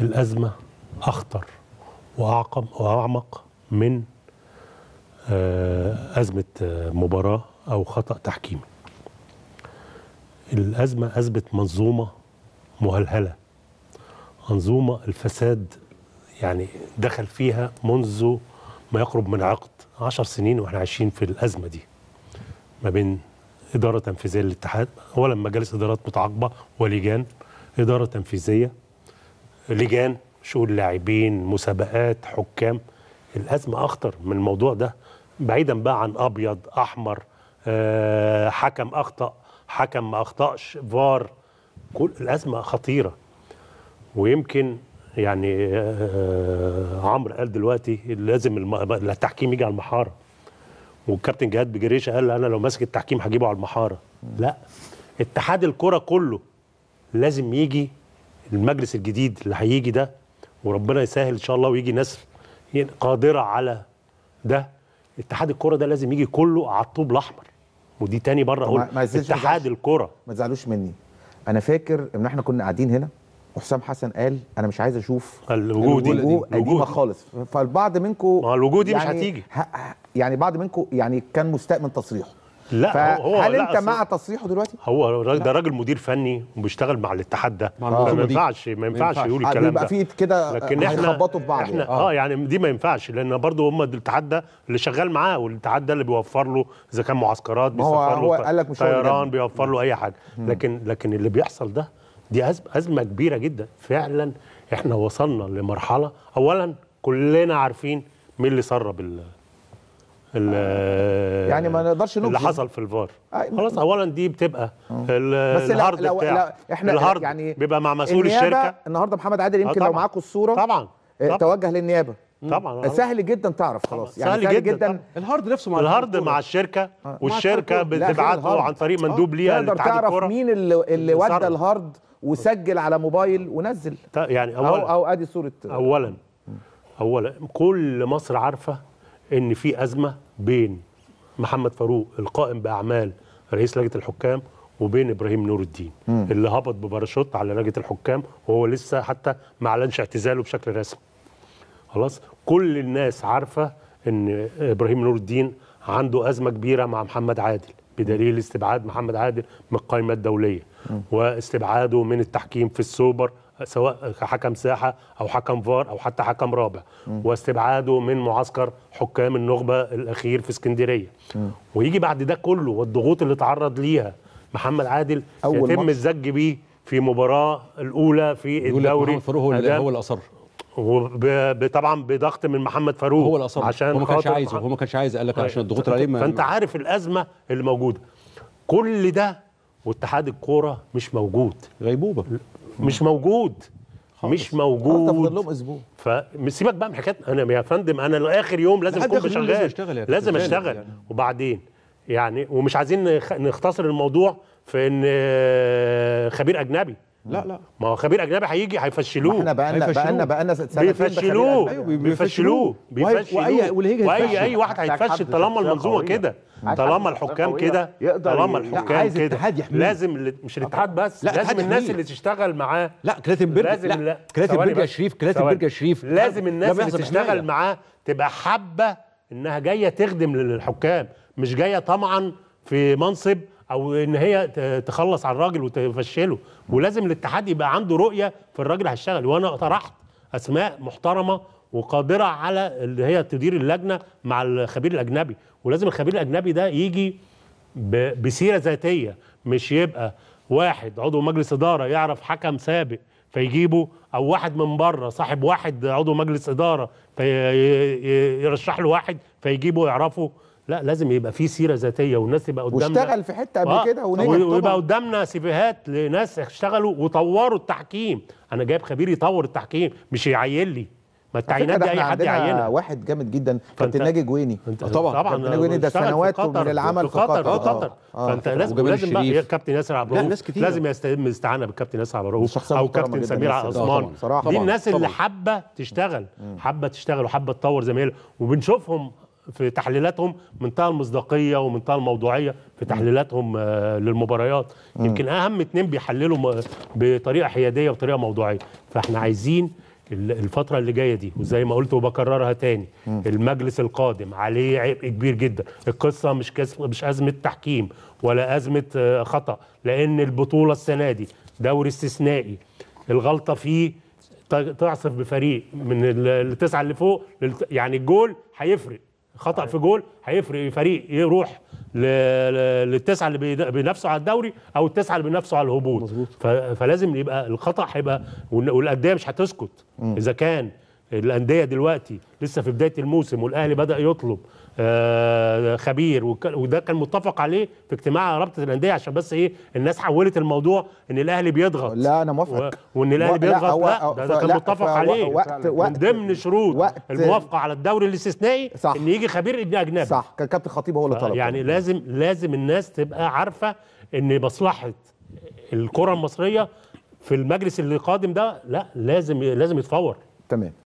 الأزمة أخطر وأعقم وأعمق من آه، أزمة آه، مباراة أو خطأ تحكيمي الأزمة أزمة منظومة مهلهلة منظومة الفساد يعني دخل فيها منذ ما يقرب من عقد عشر سنين وإحنا عايشين في الأزمة دي ما بين إدارة تنفيذية للاتحاد أولا مجالس إدارات متعاقبة ولجان إدارة تنفيذية لجان شؤون لاعبين مسابقات حكام الازمه اخطر من الموضوع ده بعيدا بقى عن ابيض احمر آه، حكم اخطا حكم ما اخطاش فار كل الازمه خطيره ويمكن يعني آه، عمرو قال دلوقتي لازم التحكيم يجي على المحاره والكابتن جهاد بجريشه قال انا لو ماسك التحكيم هجيبه على المحاره لا اتحاد الكره كله لازم يجي المجلس الجديد اللي هيجي ده وربنا يسهل ان شاء الله ويجي ناس يعني قادره على ده اتحاد الكره ده لازم يجي كله على الطوب الاحمر ودي تاني بره اقول اتحاد الكره ما تزعلوش مني انا فاكر ان احنا كنا قاعدين هنا وحسام حسن قال انا مش عايز اشوف الوجودي الوجود قديمه خالص فالبعض منكم ما الوجودي يعني مش هتيجي يعني بعض منكم يعني كان مستاء من تصريحه لا هو هل انت مع تصريحه دلوقتي؟ هو ده راجل مدير فني وبيشتغل مع الاتحاد ده ما ينفعش ما ينفعش يقول الكلام ده بيبقى في كده لكن آه، احنا في بعض احنا آه. اه يعني دي ما ينفعش لان برضه هم الاتحاد ده اللي شغال معاه والاتحاد ده اللي بيوفر له اذا كان معسكرات بيوفر له طيران بيوفر له اي حاجه لكن لكن اللي بيحصل ده دي ازمه كبيره جدا فعلا احنا وصلنا لمرحله اولا كلنا عارفين مين اللي سرب يعني ما نقدرش نقول اللي حصل في الفار خلاص اولا دي بتبقى أه. بس الهارد لا بتاع لو احنا الهارد يعني بيبقى مع مسؤول الشركه النهارده محمد عادل آه، يمكن لو معاكم الصوره طبعا, آه، طبعًا. توجه للنيابه طبعا سهل جدا تعرف خلاص يعني سهل, سهل جدا, جدا الهارد نفسه مع الهارد مع الشركه والشركه بتبعته عن طريق مندوب ليها تقدر تعرف مين اللي, اللي ودى الهارد وسجل على موبايل ونزل يعني اولا او, أو ادي صوره اولا اولا كل مصر عارفه ان في ازمه بين محمد فاروق القائم باعمال رئيس لجنه الحكام وبين ابراهيم نور الدين مم. اللي هبط بباراشوت على لجنه الحكام وهو لسه حتى ما اعلنش اعتزاله بشكل رسمي خلاص كل الناس عارفه ان ابراهيم نور الدين عنده ازمه كبيره مع محمد عادل بدليل استبعاد محمد عادل من القائمه الدوليه واستبعاده من التحكيم في السوبر سواء كحكم ساحه او حكم فار او حتى حكم رابع واستبعاده من معسكر حكام النخبه الاخير في اسكندريه ويجي بعد ده كله والضغوط اللي تعرض ليها محمد عادل أول يتم الزج بيه في مباراه الاولى في الدوري فاروق هو اللي اصر طبعا بضغط من محمد فاروق هو اللي اصر عشان هو ما كانش عايزه هو ما كانش عايز قال لك عشان الضغوط عليه فانت عارف الازمه اللي موجوده كل ده واتحاد الكوره مش موجود غيبوبه مش موجود خالص. مش موجود لهم اسبوع فسيبك بقى من حكايه انا يا فندم انا لاخر يوم لازم اكون شغال لازم اشتغل لازم اشتغل يعني. وبعدين يعني ومش عايزين نختصر الموضوع في ان آه، خبير اجنبي لا لا ما هو خبير اجنبي هيجي هيفشلوه احنا لنا بقى لنا سنتين بيفشلوه أيوه، بيفشلوه بيفشلوه واي اي واحد هيتفشل طالما المنظومه كده طالما الحكام كده طالما الحكام كده لازم مش الاتحاد بس لا لازم الناس اللي تشتغل معاه لا كلاتنبرج لازم لا كلاتنبرج يا شريف كلاتنبرج يا شريف لازم الناس اللي تشتغل معاه تبقى حابه انها جايه تخدم للحكام مش جايه طمعا في منصب او ان هي تخلص على الراجل وتفشله ولازم الاتحاد يبقى عنده رؤيه في الراجل هيشتغل وانا طرحت اسماء محترمه وقادره على اللي هي تدير اللجنه مع الخبير الاجنبي ولازم الخبير الاجنبي ده يجي بسيره ذاتيه مش يبقى واحد عضو مجلس اداره يعرف حكم سابق فيجيبه او واحد من بره صاحب واحد عضو مجلس اداره فيرشح له واحد فيجيبه يعرفه لا لازم يبقى في سيره ذاتيه والناس تبقى قدامنا واشتغل في حته قبل آه، كده ونجح ويبقى قدامنا سيفيهات لناس اشتغلوا وطوروا التحكيم انا جايب خبير يطور التحكيم مش يعيل لي ما التعيينات دي اي حد يعينها واحد جامد جدا كابتن ناجي جويني آه، طبعا طبعا ناجي جويني ده سنوات من العمل في قطر اه قطر آه. فانت لازم لازم بقى كابتن ياسر عبد الرؤوف لازم يتم الاستعانه بالكابتن ياسر عبد الرؤوف او كابتن سمير عثمان دي الناس اللي حابه تشتغل حابه تشتغل وحابه تطور زمايلها وبنشوفهم في تحليلاتهم منتهى المصداقيه ومنتهى الموضوعيه في تحليلاتهم آه، للمباريات يمكن اهم اتنين بيحللوا بطريقه حياديه وطريقه موضوعيه فاحنا عايزين الفتره اللي جايه دي وزي ما قلت وبكررها تاني م. المجلس القادم عليه عبء كبير جدا القصه مش مش ازمه تحكيم ولا ازمه آه، خطا لان البطوله السنه دي دوري استثنائي الغلطه فيه تعصف بفريق من التسعه اللي فوق يعني الجول هيفرق خطا في جول هيفرق فريق يروح للتسعه اللي بينافسوا على الدوري او التسعه اللي بينافسوا على الهبوط مزبوط. فلازم يبقى الخطا هيبقى والانديه مش هتسكت اذا كان الانديه دلوقتي لسه في بدايه الموسم والاهلي بدا يطلب آه، خبير وده كان متفق عليه في اجتماع رابطه الانديه عشان بس ايه الناس حولت الموضوع ان الاهلي بيضغط لا انا موافق وان الاهلي بيضغط لا, لا ده, ده كان متفق عليه وقت وقت من ضمن شروط وقت الموافقه على الدوري الاستثنائي صح ان يجي خبير اجنبي صح كان كابتن خطيب هو اللي طلب يعني لازم لازم الناس تبقى عارفه ان مصلحه الكره المصريه في المجلس اللي قادم ده لا لازم لازم يتفور تمام